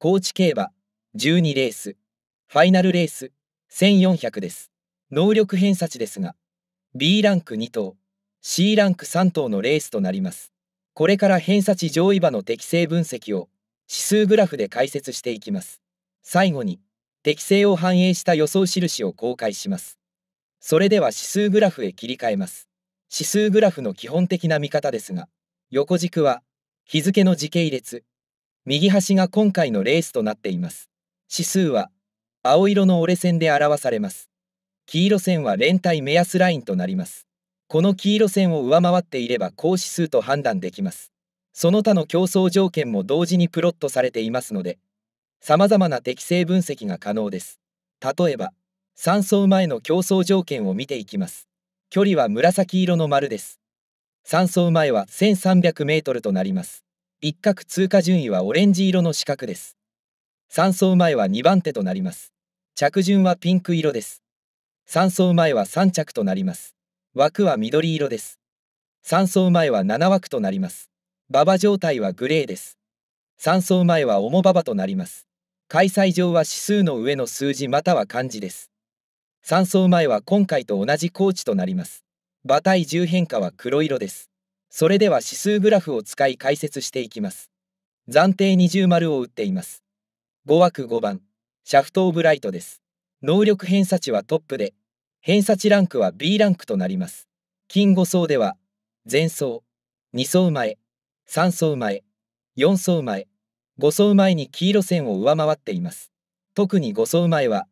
高知競馬12レースファイナルレース1400です能力偏差値ですが B ランク2頭 C ランク3頭のレースとなりますこれから偏差値上位馬の適正分析を指数グラフで解説していきます最後に適正を反映した予想印を公開しますそれでは指数グラフへ切り替えます指数グラフの基本的な見方ですが横軸は日付の時系列右端が今回のレースとなっています。指数は青色の折れ線で表されます。黄色線は連帯目安ラインとなります。この黄色線を上回っていれば高指数と判断できます。その他の競争条件も同時にプロットされていますので、様々な適正分析が可能です。例えば、3走前の競争条件を見ていきます。距離は紫色の丸です。3走前は1300メートルとなります。一角通過順位はオレンジ色の四角です。3走前は2番手となります。着順はピンク色です。3走前は3着となります。枠は緑色です。3走前は7枠となります。馬場状態はグレーです。3走前は重馬場となります。開催場は指数の上の数字または漢字です。3走前は今回と同じコーチとなります。馬体重変化は黒色です。それでは指数グラフを使い解説していきます。暫定二重丸を打っています。5枠5番、シャフト・オブ・ライトです。能力偏差値はトップで、偏差値ランクは B ランクとなります。金5層では、前層、2層前、3層前、4層前、5層前に黄色線を上回っています。特に5層前は、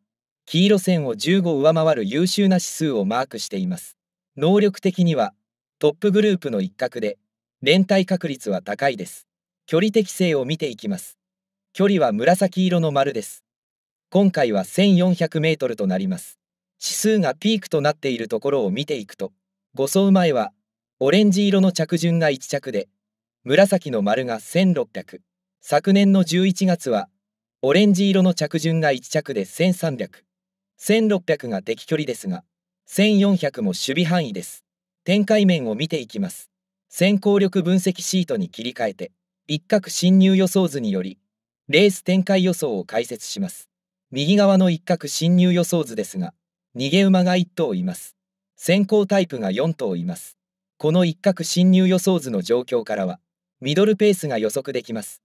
黄色線を15上回る優秀な指数をマークしています。能力的には、トップグループの一角で、連帯確率は高いです。距離適性を見ていきます。距離は紫色の丸です。今回は1400メートルとなります。指数がピークとなっているところを見ていくと、5走前は、オレンジ色の着順が1着で、紫の丸が1600。昨年の11月は、オレンジ色の着順が1着で1300。1600が敵距離ですが、1400も守備範囲です。展開面を見ていきます。先行力分析シートに切り替えて、一角侵入予想図により、レース展開予想を解説します。右側の一角侵入予想図ですが、逃げ馬が1頭います。先行タイプが4頭います。この一角侵入予想図の状況からは、ミドルペースが予測できます。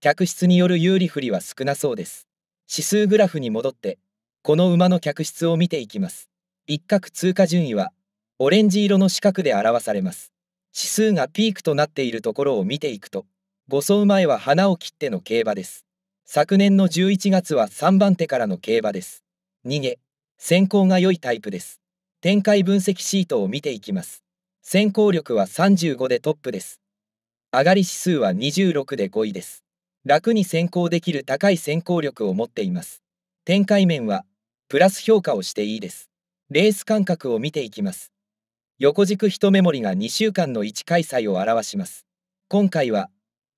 客室による有利不利は少なそうです。指数グラフに戻って、この馬の客室を見ていきます。一角通過順位はオレンジ色の四角で表されます指数がピークとなっているところを見ていくと5走前は花を切っての競馬です昨年の11月は3番手からの競馬です逃げ先行が良いタイプです展開分析シートを見ていきます先行力は35でトップです上がり指数は26で5位です楽に先行できる高い先行力を持っています展開面はプラス評価をしていいですレース間隔を見ていきます横軸一目盛りが2週間の1開催を表します。今回は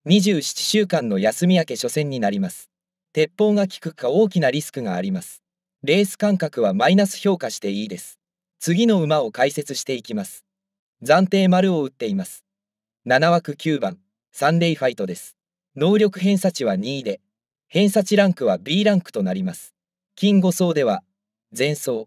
27週間の休み明け初戦になります。鉄砲が効くか大きなリスクがあります。レース間隔はマイナス評価していいです。次の馬を解説していきます。暫定丸を打っています。7枠9番、サンデーファイトです。能力偏差値は2位で、偏差値ランクは B ランクとなります。金5層では、前走、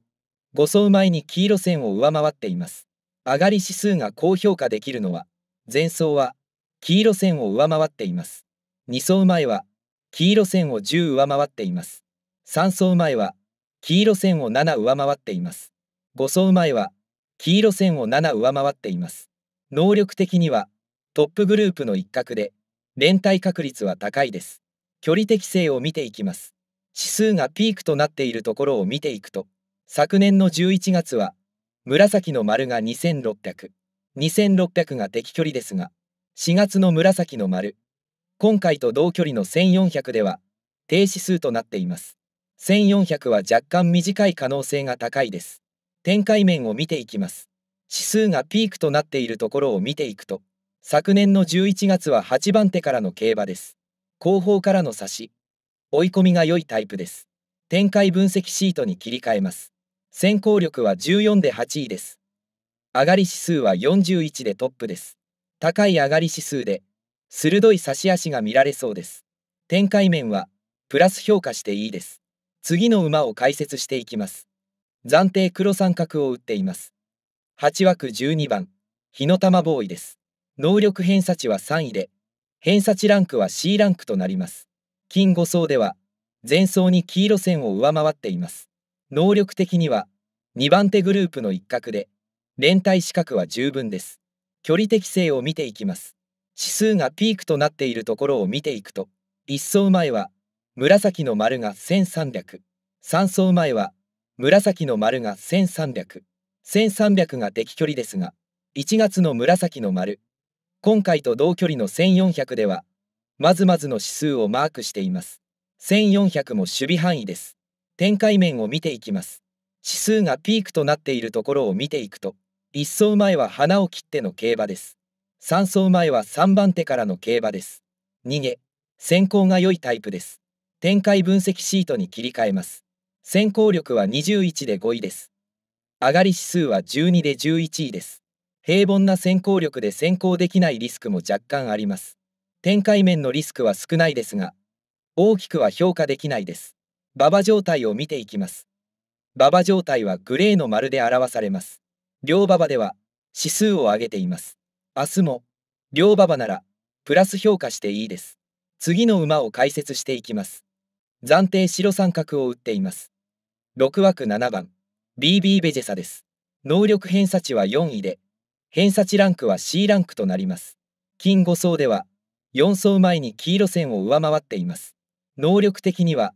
5層前に黄色線を上回っています。上がり指数が高評価できるのは、前走は黄色線を上回っています。2走前は黄色線を10上回っています。3走前は黄色線を7上回っています。5走前は黄色線を7上回っています。能力的にはトップグループの一角で、連帯確率は高いです。距離適性を見ていきます。指数がピークとなっているところを見ていくと、昨年の11月は紫の丸が2600。2600が敵距離ですが、4月の紫の丸。今回と同距離の1400では、低指数となっています。1400は若干短い可能性が高いです。展開面を見ていきます。指数がピークとなっているところを見ていくと、昨年の11月は8番手からの競馬です。後方からの差し、追い込みが良いタイプです。展開分析シートに切り替えます。先行力は14で8位です。上がり指数は41でトップです。高い上がり指数で、鋭い差し足が見られそうです。展開面は、プラス評価していいです。次の馬を解説していきます。暫定黒三角を打っています。8枠12番、日の玉ボーイです。能力偏差値は3位で、偏差値ランクは C ランクとなります。金5層では、前走に黄色線を上回っています。能力的には2番手グループの一角で連帯資格は十分です距離適性を見ていきます指数がピークとなっているところを見ていくと1層前は紫の丸が1300 3層前は紫の丸が1300 1300が適距離ですが1月の紫の丸今回と同距離の1400ではまずまずの指数をマークしています1400も守備範囲です展開面を見ていきます。指数がピークとなっているところを見ていくと、1走前は花を切っての競馬です。3走前は3番手からの競馬です。逃げ、先行が良いタイプです。展開分析シートに切り替えます。先行力は21で5位です。上がり指数は12で11位です。平凡な先行力で先行できないリスクも若干あります。展開面のリスクは少ないですが、大きくは評価できないです。馬場状態を見ていきます。馬場状態はグレーの丸で表されます。両馬場では指数を上げています。明日も両馬場ならプラス評価していいです。次の馬を解説していきます。暫定白三角を打っています。6枠7番 BB ベジェサです。能力偏差値は4位で、偏差値ランクは C ランクとなります。金5層では4層前に黄色線を上回っています。能力的には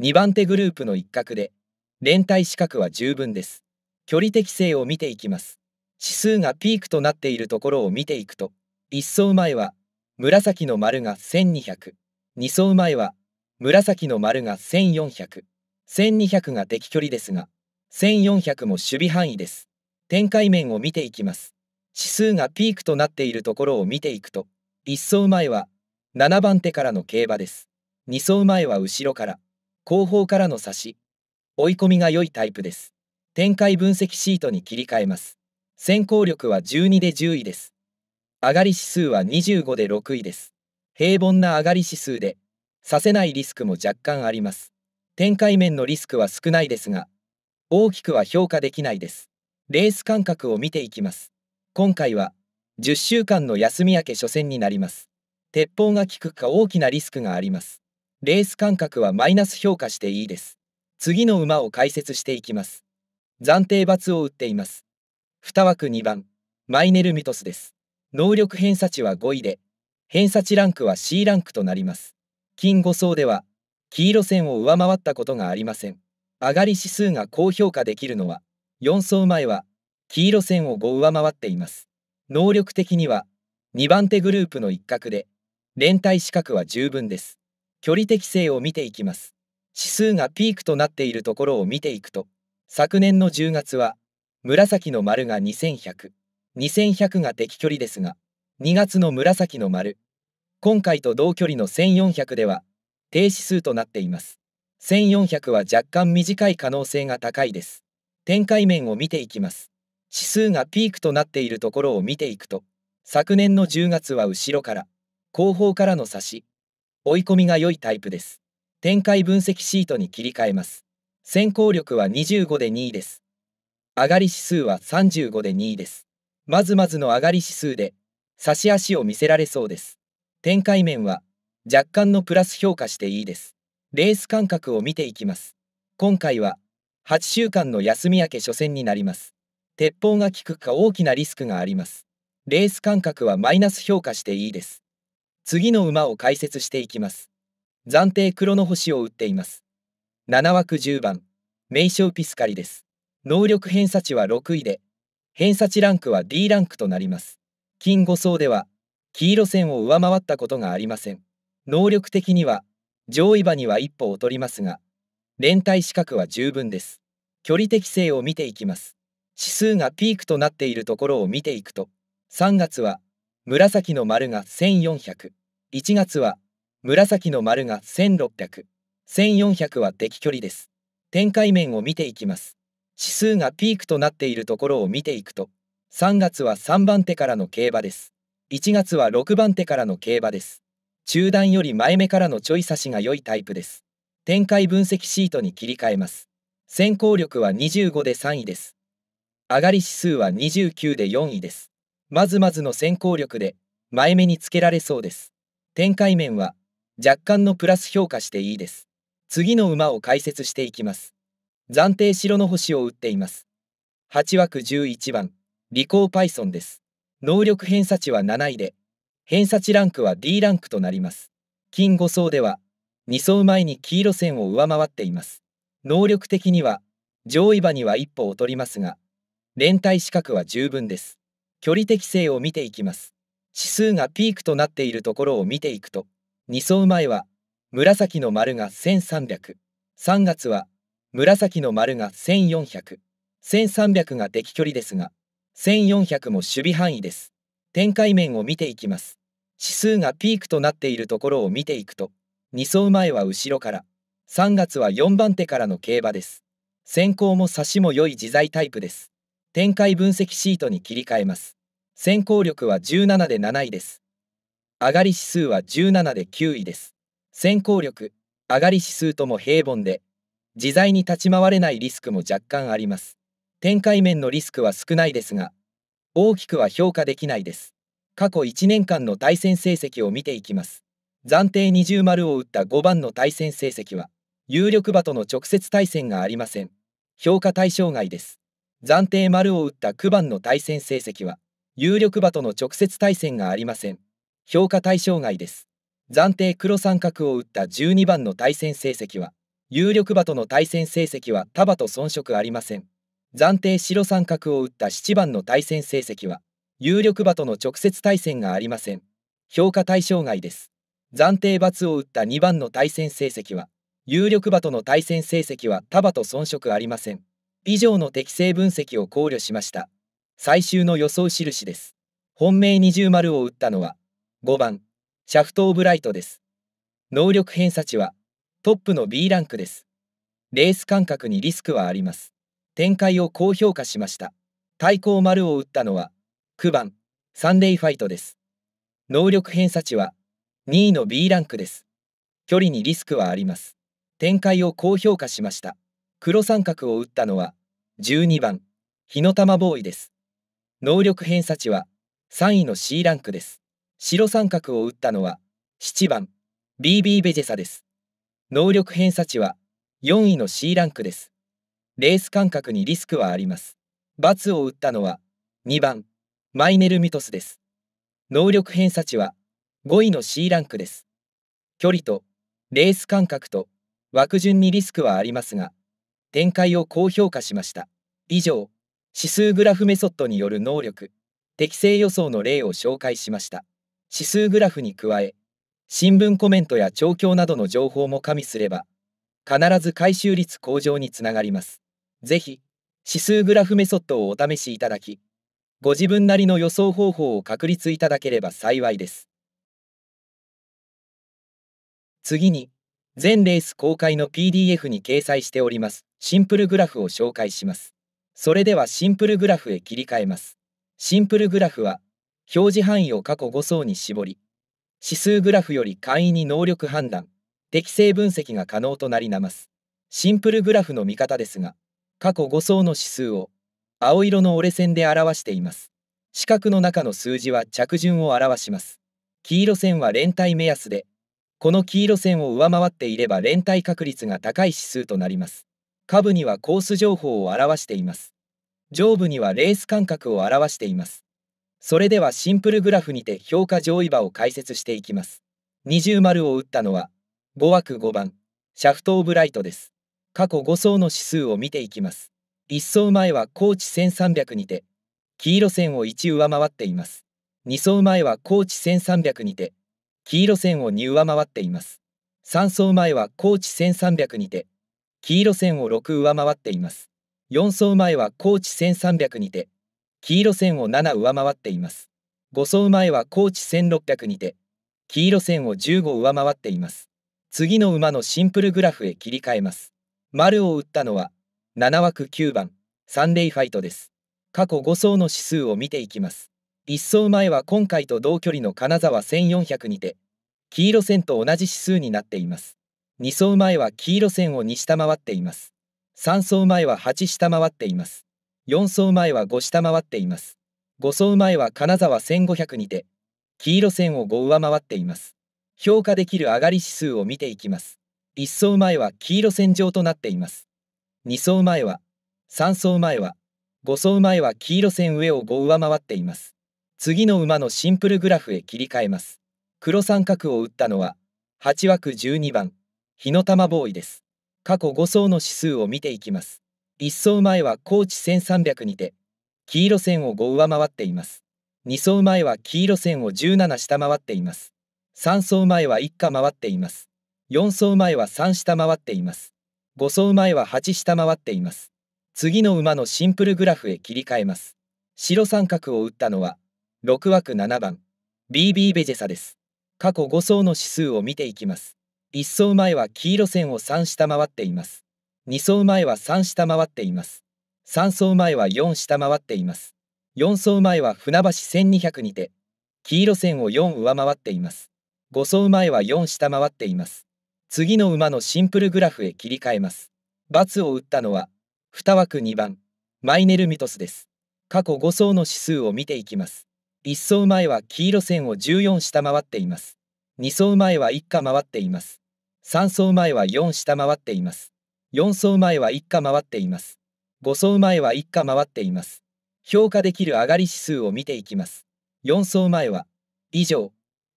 2番手グループの一角で、連帯資格は十分です。距離適性を見ていきます。指数がピークとなっているところを見ていくと、1走前は紫の丸が1200、2走前は紫の丸が1400、1200が敵距離ですが、1400も守備範囲です。展開面を見ていきます。指数がピークとなっているところを見ていくと、1走前は7番手からの競馬です。2走前は後ろから。後方からの差し、追い込みが良いタイプです。展開分析シートに切り替えます。先行力は12で10位です。上がり指数は25で6位です。平凡な上がり指数で、させないリスクも若干あります。展開面のリスクは少ないですが、大きくは評価できないです。レース間隔を見ていきます。今回は、10週間の休み明け初戦になります。鉄砲が効くか大きなリスクがあります。レース間隔はマイナス評価していいです。次の馬を解説していきます。暫定罰を打っています。2枠2番、マイネルミトスです。能力偏差値は5位で、偏差値ランクは C ランクとなります。金5層では、黄色線を上回ったことがありません。上がり指数が高評価できるのは、4層前は、黄色線を5上回っています。能力的には、2番手グループの一角で、連帯資格は十分です。距離適性を見ていきます。指数がピークとなっているところを見ていくと、昨年の10月は、紫の丸が2100、2100が適距離ですが、2月の紫の丸、今回と同距離の1400では、低指数となっています。1400は若干短い可能性が高いです。展開面を見ていきます。指数がピークとなっているところを見ていくと、昨年の10月は後ろから、後方からの差し、追い込みが良いタイプです。展開分析シートに切り替えます。先行力は25で2位です。上がり指数は35で2位です。まずまずの上がり指数で、差し足を見せられそうです。展開面は、若干のプラス評価していいです。レース間隔を見ていきます。今回は、8週間の休み明け初戦になります。鉄砲が効くか大きなリスクがあります。レース間隔はマイナス評価していいです。次の馬を解説していきます。暫定黒の星を打っています。7枠10番、名称ピスカリです。能力偏差値は6位で、偏差値ランクは D ランクとなります。金5層では、黄色線を上回ったことがありません。能力的には、上位馬には一歩劣りますが、連帯資格は十分です。距離適性を見ていきます。指数がピークとなっているところを見ていくと、3月は紫の丸が1400。月は、紫の丸が1600。1400は敵距離です。展開面を見ていきます。指数がピークとなっているところを見ていくと、3月は3番手からの競馬です。1月は6番手からの競馬です。中段より前目からのちょい差しが良いタイプです。展開分析シートに切り替えます。先行力は25で3位です。上がり指数は29で4位です。まずまずの先行力で前目につけられそうです。展開面は若干のプラス評価していいです。次の馬を解説していきます。暫定白の星を打っています。8枠11番、リコーパイソンです。能力偏差値は7位で、偏差値ランクは D ランクとなります。金5層では、2層前に黄色線を上回っています。能力的には、上位馬には一歩劣りますが、連帯資格は十分です。距離適性を見ていきます。指数がピークとなっているところを見ていくと、2走前は紫の丸が1300、3月は紫の丸が1400、1300が敵距離ですが、1400も守備範囲です。展開面を見ていきます。指数がピークとなっているところを見ていくと、2走前は後ろから、3月は4番手からの競馬です。先行も差しも良い自在タイプです。展開分析シートに切り替えます。先行力は17で7位です。上がり指数は17で9位です。先行力、上がり指数とも平凡で、自在に立ち回れないリスクも若干あります。展開面のリスクは少ないですが、大きくは評価できないです。過去1年間の対戦成績を見ていきます。暫定20丸を打った5番の対戦成績は、有力馬との直接対戦がありません。評価対象外です。暫定丸を打った9番の対戦成績は、有力馬との直接対戦がありません。評価対象外です。暫定黒三角を打った12番の対戦成績は、有力馬との対戦成績は束と遜色ありません。暫定白三角を打った7番の対戦成績は、有力馬との直接対戦がありません。評価対象外です。暫定罰を打った2番の対戦成績は、有力馬との対戦成績は束と遜色ありません。以上の適正分析を考慮しました。最終の予想印です。本命二重丸を打ったのは、5番、シャフト・オブ・ライトです。能力偏差値は、トップの B ランクです。レース間隔にリスクはあります。展開を高評価しました。対抗丸を打ったのは、9番、サンデーファイトです。能力偏差値は、2位の B ランクです。距離にリスクはあります。展開を高評価しました。黒三角を打ったのは12番日の玉ボーイです能力偏差値は3位の C ランクです白三角を打ったのは7番 BB ベジェサです能力偏差値は4位の C ランクですレース間隔にリスクはあります×を打ったのは2番マイネルミトスです能力偏差値は5位の C ランクです距離とレース間隔と枠順にリスクはありますが展開を高評価しました。以上、指数グラフメソッドによる能力、適正予想の例を紹介しました。指数グラフに加え、新聞コメントや調教などの情報も加味すれば、必ず回収率向上につながります。ぜひ、指数グラフメソッドをお試しいただき、ご自分なりの予想方法を確立いただければ幸いです。次に、全レース公開の PDF に掲載しておりますシンプルグラフを紹介します。それではシンプルグラフへ切り替えます。シンプルグラフは表示範囲を過去5層に絞り指数グラフより簡易に能力判断適正分析が可能となりなますシンプルグラフの見方ですが過去5層の指数を青色の折れ線で表しています四角の中の数字は着順を表します黄色線は連帯目安でこの黄色線を上回っていれば連帯確率が高い指数となります。下部にはコース情報を表しています。上部にはレース間隔を表しています。それではシンプルグラフにて評価上位馬を解説していきます。二重丸を打ったのは、5枠5番、シャフト・オブ・ライトです。過去5層の指数を見ていきます。1層前は高知1300にて、黄色線を1上回っています。2層前は高知1300にて、黄色線を2上回っています。3走前は高知1300にて、黄色線を6上回っています。4走前は高知1300にて、黄色線を7上回っています。5走前は高知1600にて、黄色線を15上回っています。次の馬のシンプルグラフへ切り替えます。丸を打ったのは、7枠9番、サンデーファイトです。過去5走の指数を見ていきます。一走前は今回と同距離の金沢1400にて黄色線と同じ指数になっています2走前は黄色線を2下回っています3走前は8下回っています4走前は5下回っています5走前は金沢1500にて黄色線を5上回っています評価できる上がり指数を見ていきます1走前は黄色線上となっています2走前は3走前は5走前は黄色線上を5上回っています次の馬のシンプルグラフへ切り替えます黒三角を打ったのは8枠12番日の玉ボーイです過去5層の指数を見ていきます1層前は高知1300にて黄色線を5上回っています2層前は黄色線を17下回っています3層前は1下回っています4層前は3下回っています5層前は8下回っています次の馬のシンプルグラフへ切り替えます白三角を打ったのは6枠7番 BB ベジェサです過去5走の指数を見ていきます1走前は黄色線を3下回っています2走前は3下回っています3走前は4下回っています4走前は船橋1200にて黄色線を4上回っています5走前は4下回っています次の馬のシンプルグラフへ切り替えます。×を打ったのは、2枠2番、マイネルミトスです。過去5層の指数を見ていきます。1走前は黄色線を14下回っています。2走前は1下回っています。3走前は4下回っています。4走前は1下回っています。5走前は1下回っています。評価できる上がり指数を見ていきます。4走前は、以上、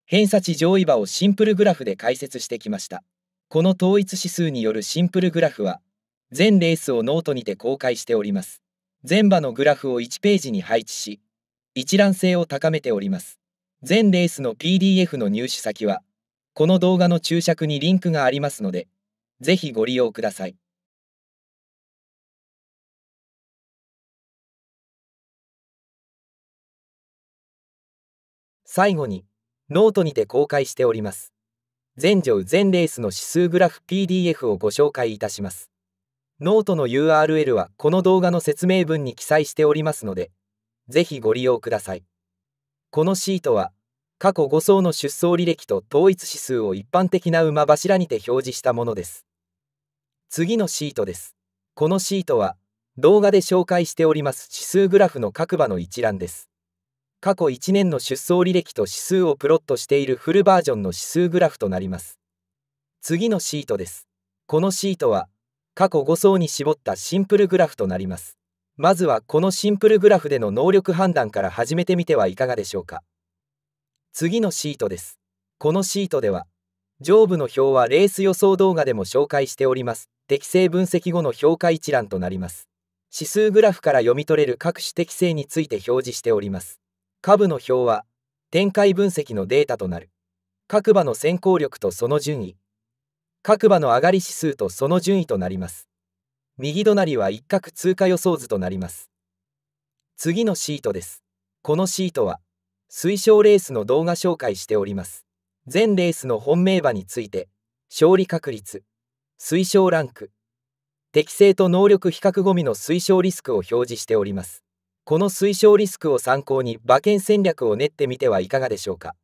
偏差値上位場をシンプルグラフで解説してきました。この統一指数によるシンプルグラフは、全レースをノートにて公開しております。全場のグラフを1ページに配置し、一覧性を高めております。全レースの PDF の入手先は、この動画の注釈にリンクがありますので、ぜひご利用ください。最後に、ノートにて公開しております。全場全レースの指数グラフ PDF をご紹介いたします。ノートの URL はこの動画の説明文に記載しておりますので、ぜひご利用ください。このシートは、過去5層の出走履歴と統一指数を一般的な馬柱にて表示したものです。次のシートです。このシートは、動画で紹介しております指数グラフの各馬の一覧です。過去1年の出走履歴と指数をプロットしているフルバージョンの指数グラフとなります。次のシートです。このシートは、過去5層に絞ったシンプルグラフとなります。まずはこのシンプルグラフでの能力判断から始めてみてはいかがでしょうか。次のシートです。このシートでは、上部の表はレース予想動画でも紹介しております。適正分析後の評価一覧となります。指数グラフから読み取れる各種適性について表示しております。下部の表は、展開分析のデータとなる。各馬の先行力とその順位。各馬の上がり指数とその順位となります。右隣は一角通過予想図となります。次のシートです。このシートは、推奨レースの動画紹介しております。全レースの本命馬について、勝利確率、推奨ランク、適正と能力比較ゴミの推奨リスクを表示しております。この推奨リスクを参考に馬券戦略を練ってみてはいかがでしょうか。